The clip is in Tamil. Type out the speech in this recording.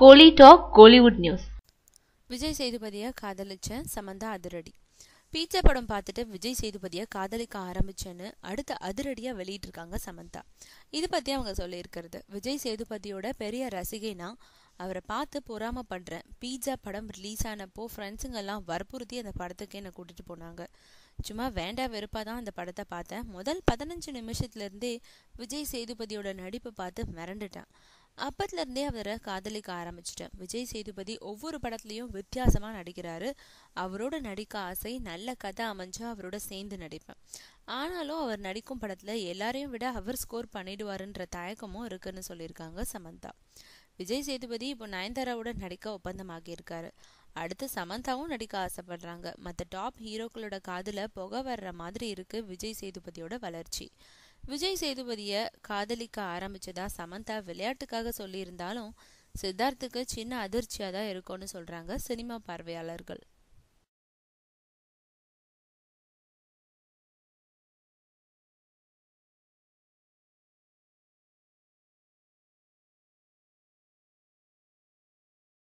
கோலி டாக் கோலிவுட் நியூஸ் விஜய் சேதுபதியை காதலிச்ச சமந்தா அதிரடி பீச்சா படம் பார்த்துட்டு விஜய் சேதுபதியை காதலிக்க ஆரம்பிச்சேன்னு அடுத்த அதிரடியாக வெளியிட்டிருக்காங்க சமந்தா இது பற்றி அவங்க சொல்லியிருக்கிறது விஜய் சேதுபதியோட பெரிய ரசிகைனா அவரை பார்த்து பொறாம பண்ணுறேன் பீட்சா படம் ரிலீஸ் ஆனப்போ ஃப்ரெண்ட்ஸுங்கெல்லாம் வற்புறுத்தி அந்த படத்துக்கு என்னை கூட்டிகிட்டு போனாங்க சும்மா வேண்டா வெறுப்பாக தான் அந்த படத்தை பார்த்தேன் முதல் பதினஞ்சு நிமிஷத்துலேருந்தே விஜய் சேதுபதியோட நடிப்பை பார்த்து மிரண்டுட்டேன் அப்பத்துலேருந்தே அவரை காதலிக்க ஆரம்பிச்சிட்டேன் விஜய் சேதுபதி ஒவ்வொரு படத்துலையும் வித்தியாசமாக நடிக்கிறாரு அவரோட நடிக்க ஆசை நல்ல கதை அமைஞ்சு அவரோட சேர்ந்து நடிப்பேன் ஆனாலும் அவர் நடிக்கும் படத்தில் எல்லாரையும் விட அவர் ஸ்கோர் பண்ணிடுவாருன்ற தயக்கமும் இருக்குன்னு சொல்லியிருக்காங்க சமந்தா விஜய் சேதுபதி இப்போ நயன்தாராவோட நடிக்க ஒப்பந்தம் ஒப்பந்தமாகியிருக்காரு அடுத்து சமந்தாவும் நடிக்க ஆசைப்படுறாங்க மற்ற டாப் ஹீரோக்களோட காதில் புகை வர்ற மாதிரி இருக்கு விஜய் சேதுபதியோட வளர்ச்சி விஜய் சேதுபதியை காதலிக்க ஆரம்பிச்சதா சமந்தா விளையாட்டுக்காக சொல்லியிருந்தாலும் சித்தார்த்துக்கு சின்ன அதிர்ச்சியாக தான் இருக்கும்னு சொல்கிறாங்க சினிமா பார்வையாளர்கள்